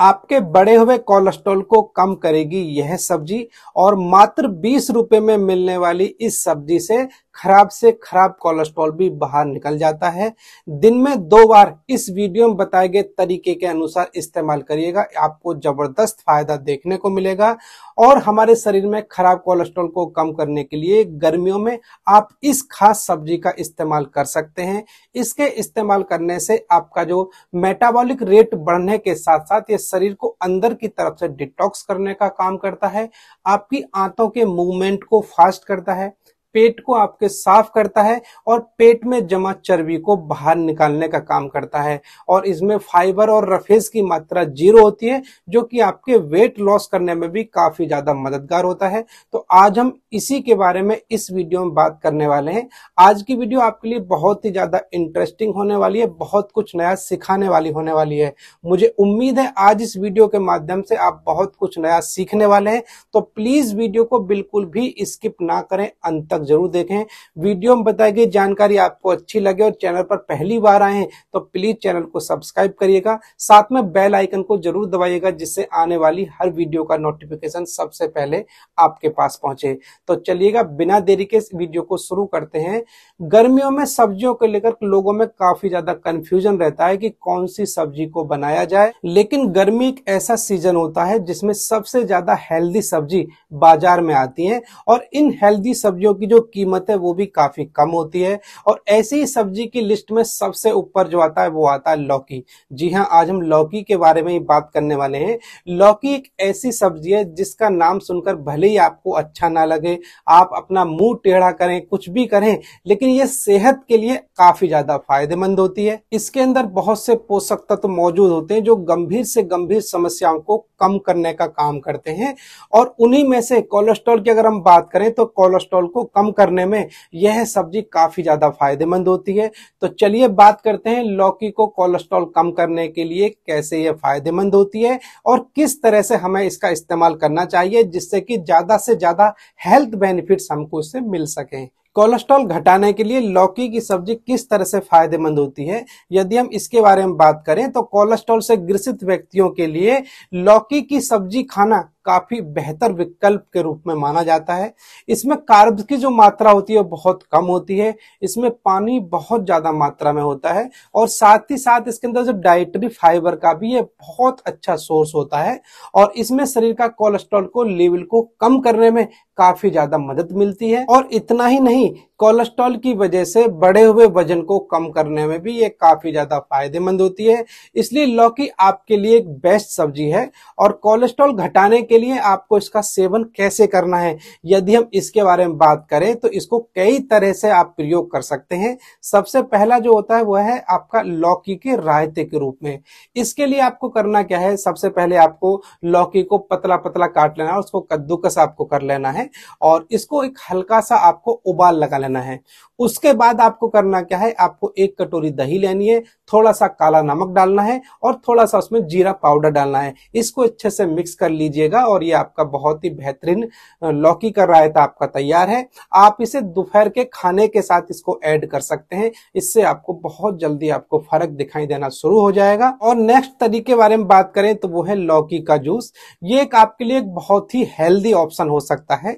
आपके बढ़े हुए कोलेस्ट्रॉल को कम करेगी यह सब्जी और मात्र बीस रुपए में मिलने वाली इस सब्जी से खराब से खराब कोलेस्ट्रॉल भी बाहर निकल जाता है दिन में दो बार इस वीडियो में बताए गए तरीके के अनुसार इस्तेमाल करिएगा आपको जबरदस्त फायदा देखने को मिलेगा और हमारे शरीर में खराब कोलेस्ट्रॉल को कम करने के लिए गर्मियों में आप इस खास सब्जी का इस्तेमाल कर सकते हैं इसके इस्तेमाल करने से आपका जो मेटाबॉलिक रेट बढ़ने के साथ साथ ये शरीर को अंदर की तरफ से डिटॉक्स करने का काम करता है आपकी आंतों के मूवमेंट को फास्ट करता है पेट को आपके साफ करता है और पेट में जमा चर्बी को बाहर निकालने का काम करता है और इसमें फाइबर और रफेज की मात्रा जीरो होती है जो कि आपके वेट लॉस करने में भी काफी ज्यादा मददगार होता है तो आज हम इसी के बारे में इस वीडियो में बात करने वाले हैं आज की वीडियो आपके लिए बहुत ही ज्यादा इंटरेस्टिंग होने वाली है बहुत कुछ नया सिखाने वाली होने वाली है मुझे उम्मीद है आज इस वीडियो के माध्यम से आप बहुत कुछ नया सीखने वाले हैं तो प्लीज वीडियो को बिल्कुल भी स्किप ना करें अंत तक तक जरूर देखें वीडियो में बताई गई जानकारी आपको अच्छी लगे और चैनल पर पहली बार आए हैं तो प्लीज चैनल को सब्सक्राइब करिएगा साथ में बेल आइकन को जरूर दबाइएगा जिससे आने वाली हर वीडियो का नोटिफिकेशन सबसे पहले आपके पास पहुंचे तो चलिएगा बिना देरी के इस वीडियो को शुरू करते हैं गर्मियों में सब्जियों को लेकर लोगों में काफी ज्यादा कंफ्यूजन रहता है कि कौन सी सब्जी को बनाया जाए लेकिन गर्मी एक ऐसा सीजन होता है जिसमें सबसे ज्यादा हेल्दी सब्जी बाजार में आती है और इन हेल्दी सब्जियों की जो कीमत है वो भी काफी कम होती है और ऐसी ही सब्जी की लिस्ट में सबसे ऊपर जो आता है वो आता है लौकी जी हाँ आज हम लौकी के बारे में ही बात करने वाले हैं लौकी एक ऐसी सब्जी है जिसका नाम सुनकर भले ही आपको अच्छा ना लगे आप अपना मुंह टेढ़ा करें कुछ भी करें लेकिन ये सेहत के लिए काफी ज्यादा फायदेमंद होती है इसके अंदर बहुत से पोषक तत्व तो मौजूद होते हैं जो गंभीर से गंभीर समस्याओं को कम करने का काम करते हैं और उन्हीं में से कोलेस्ट्रॉल की अगर हम बात करें तो कोलेस्ट्रॉल को कम कम करने में यह सब्जी काफी ज्यादा फायदेमंद होती है तो चलिए बात करते हैं लौकी को कोलेस्ट्रॉल कम करने के लिए कैसे यह फायदेमंद होती है और किस तरह से हमें इसका इस्तेमाल करना चाहिए जिससे कि ज्यादा से ज्यादा हेल्थ बेनिफिट हमको इससे मिल सके कोलेस्ट्रॉल घटाने के लिए लौकी की सब्जी किस तरह से फायदेमंद होती है यदि हम इसके बारे में बात करें तो कोलेस्ट्रॉल से ग्रसित व्यक्तियों के लिए लौकी की सब्जी खाना काफी बेहतर विकल्प के रूप में माना जाता है इसमें कार्ब की जो मात्रा होती है बहुत कम होती है इसमें पानी बहुत ज्यादा मात्रा में होता है और साथ ही साथ इसके अंदर जो डाइटरी फाइबर का भी ये बहुत अच्छा सोर्स होता है और इसमें शरीर का कोलेस्ट्रॉल को लेवल को कम करने में काफी ज्यादा मदद मिलती है और इतना ही नहीं कोलेस्ट्रॉल की वजह से बढ़े हुए वजन को कम करने में भी ये काफी ज्यादा फायदेमंद होती है इसलिए लौकी आपके लिए एक बेस्ट सब्जी है और कोलेस्ट्रॉल घटाने के लिए आपको इसका सेवन कैसे करना है यदि हम इसके बारे में बात करें तो इसको कई तरह से आप प्रयोग कर सकते हैं सबसे पहला जो होता है वह है आपका लौकी के रायते के रूप में इसके लिए आपको करना क्या है सबसे पहले आपको लौकी को पतला पतला काट लेना है उसको कद्दूकस आपको कर लेना है और इसको एक हल्का सा आपको उबाल लगा लेना लेना है उसके बाद आपको करना क्या है आपको एक कटोरी दही लेनी है थोड़ा सा काला नमक डालना है और थोड़ा सा उसमें जीरा पाउडर डालना है इसको अच्छे से मिक्स कर लीजिएगा और ये आपका बहुत ही बेहतरीन लौकी का रायता आपका तैयार है आप इसे दोपहर के खाने के साथ इसको ऐड कर सकते हैं इससे आपको बहुत जल्दी आपको फर्क दिखाई देना शुरू हो जाएगा और नेक्स्ट तरीके बारे में बात करें तो वो है लौकी का जूस ये एक आपके लिए एक बहुत ही हेल्दी ऑप्शन हो सकता है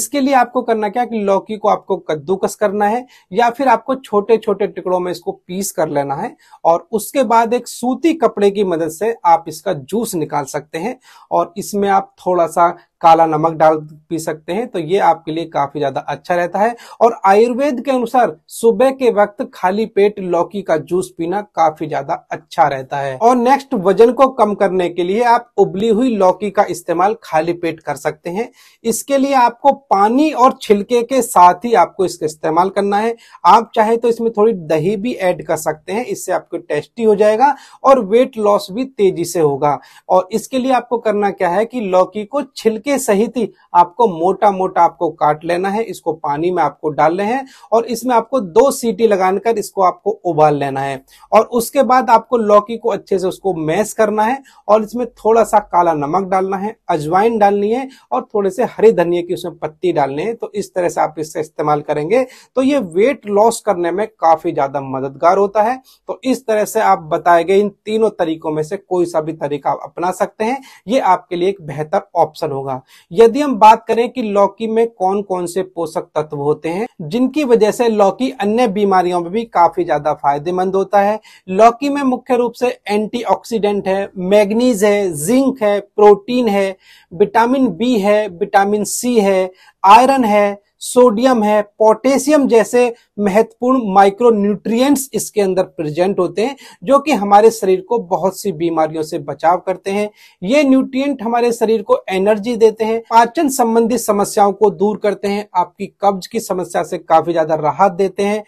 इसके लिए आपको करना क्या कि लौकी को आपको कद्दू कद्दूकस करना है या फिर आपको छोटे छोटे टुकड़ों में इसको पीस कर लेना है और उसके बाद एक सूती कपड़े की मदद से आप इसका जूस निकाल सकते हैं और इसमें आप थोड़ा सा काला नमक डाल पी सकते हैं तो ये आपके लिए काफी ज्यादा अच्छा रहता है और आयुर्वेद के अनुसार सुबह के वक्त खाली पेट लौकी का जूस पीना काफी ज्यादा अच्छा रहता है और नेक्स्ट वजन को कम करने के लिए आप उबली हुई लौकी का इस्तेमाल खाली पेट कर सकते हैं इसके लिए आपको पानी और छिलके के साथ ही आपको इसका इस्तेमाल करना है आप चाहे तो इसमें थोड़ी दही भी एड कर सकते हैं इससे आपको टेस्टी हो जाएगा और वेट लॉस भी तेजी से होगा और इसके लिए आपको करना क्या है कि लौकी को छिलके छिलके सहित ही आपको मोटा मोटा आपको काट लेना है इसको पानी में आपको डालने हैं और इसमें आपको दो सीटी लगाकर इसको आपको उबाल लेना है और उसके बाद आपको लौकी को अच्छे से उसको मैश करना है और इसमें थोड़ा सा काला नमक डालना है अजवाइन डालनी है और थोड़े से हरे धनिया की उसमें पत्ती डालनी है तो इस तरह से आप इससे इस्तेमाल करेंगे तो ये वेट लॉस करने में काफी ज्यादा मददगार होता है तो इस तरह से आप बताए गए इन तीनों तरीकों में से कोई सा भी तरीका आप अपना सकते हैं ये आपके लिए एक बेहतर ऑप्शन होगा हूँ यदि हम बात करें कि लौकी में कौन कौन से पोषक तत्व होते हैं जिनकी वजह से लौकी अन्य बीमारियों में भी काफी ज्यादा फायदेमंद होता है लौकी में मुख्य रूप से एंटीऑक्सीडेंट है मैग्नीज है जिंक है प्रोटीन है विटामिन बी है विटामिन सी है आयरन है सोडियम है पोटेशियम जैसे महत्वपूर्ण माइक्रो न्यूट्रिय इसके अंदर प्रेजेंट होते हैं जो कि हमारे शरीर को बहुत सी बीमारियों से बचाव करते हैं ये न्यूट्रिएंट हमारे शरीर को एनर्जी देते हैं पाचन संबंधी समस्याओं को दूर करते हैं आपकी कब्ज की समस्या से काफी ज्यादा राहत देते हैं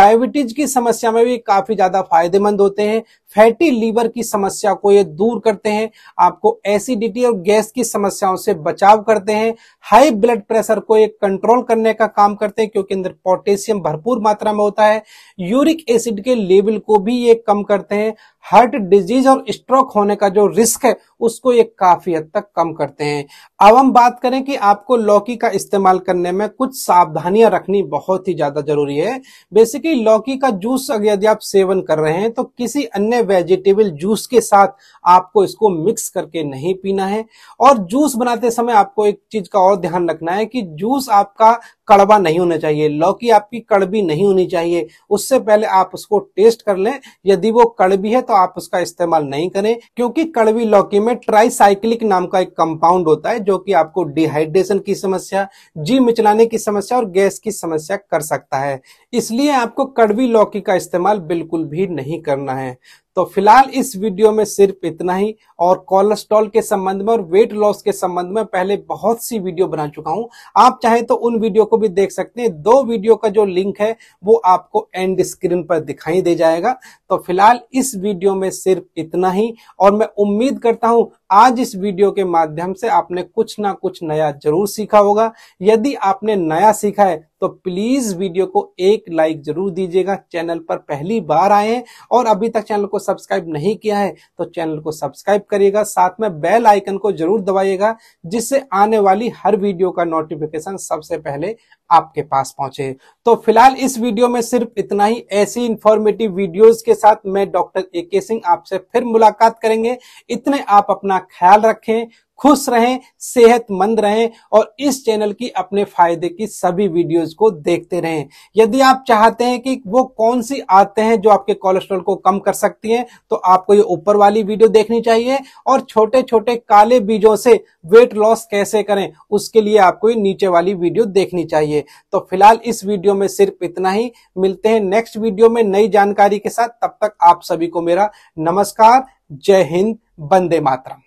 डायबिटीज की समस्या में भी काफी ज्यादा फायदेमंद होते हैं फैटी लीवर की समस्या को ये दूर करते हैं आपको एसिडिटी और गैस की समस्याओं से बचाव करते हैं हाई ब्लड प्रेशर को ये कंट्रोल करने करने का काम करते हैं क्योंकि अंदर पोटेशियम भरपूर मात्रा में होता है यूरिक एसिड के लेवल को भी ये कम करते हैं हार्ट डिजीज और स्ट्रोक होने का जो रिस्क है उसको ये काफी हद तक कम करते हैं अब हम बात करें कि आपको लौकी का इस्तेमाल करने में कुछ सावधानियां रखनी बहुत ही ज्यादा जरूरी है बेसिकली लौकी का जूस अगर यदि आप सेवन कर रहे हैं तो किसी अन्य वेजिटेबल जूस के साथ आपको इसको मिक्स करके नहीं पीना है और जूस बनाते समय आपको एक चीज का और ध्यान रखना है कि जूस आपका कड़वा नहीं होना चाहिए लौकी आपकी कड़वी नहीं होनी चाहिए उससे पहले आप उसको टेस्ट कर लें यदि वो कड़वी है तो आप उसका इस्तेमाल नहीं करें क्योंकि कड़वी लौकी में ट्राईसाइक्लिक नाम का एक कंपाउंड होता है जो कि आपको डिहाइड्रेशन की समस्या जी मिचलाने की समस्या और गैस की समस्या कर सकता है इसलिए आपको कड़वी लौकी का इस्तेमाल बिल्कुल भी नहीं करना है तो फिलहाल इस वीडियो में सिर्फ इतना ही और कोलेस्ट्रॉल के संबंध में और वेट लॉस के संबंध में पहले बहुत सी वीडियो बना चुका हूं आप चाहे तो उन वीडियो को भी देख सकते हैं दो वीडियो का जो लिंक है वो आपको एंड स्क्रीन पर दिखाई दे जाएगा तो फिलहाल इस वीडियो में सिर्फ इतना ही और मैं उम्मीद करता हूं आज इस वीडियो के माध्यम से आपने कुछ ना कुछ नया जरूर सीखा होगा यदि आपने नया सीखा है तो प्लीज वीडियो को एक लाइक जरूर दीजिएगा चैनल पर पहली बार आए हैं और अभी तक चैनल को सब्सक्राइब नहीं किया है तो चैनल को सब्सक्राइब करिएगा साथ में बेल आइकन को जरूर दबाइएगा जिससे आने वाली हर वीडियो का नोटिफिकेशन सबसे पहले आपके पास पहुंचे तो फिलहाल इस वीडियो में सिर्फ इतना ही ऐसी इंफॉर्मेटिव वीडियोस के साथ मैं डॉक्टर ए के सिंह आपसे फिर मुलाकात करेंगे इतने आप अपना ख्याल रखें खुश रहें सेहतमंद रहें और इस चैनल की अपने फायदे की सभी वीडियोस को देखते रहें यदि आप चाहते हैं कि वो कौन सी आते हैं जो आपके कोलेस्ट्रॉल को कम कर सकती हैं तो आपको ये ऊपर वाली वीडियो देखनी चाहिए और छोटे छोटे काले बीजों से वेट लॉस कैसे करें उसके लिए आपको ये नीचे वाली वीडियो देखनी चाहिए तो फिलहाल इस वीडियो में सिर्फ इतना ही मिलते हैं नेक्स्ट वीडियो में नई जानकारी के साथ तब तक आप सभी को मेरा नमस्कार जय हिंद बंदे मातरम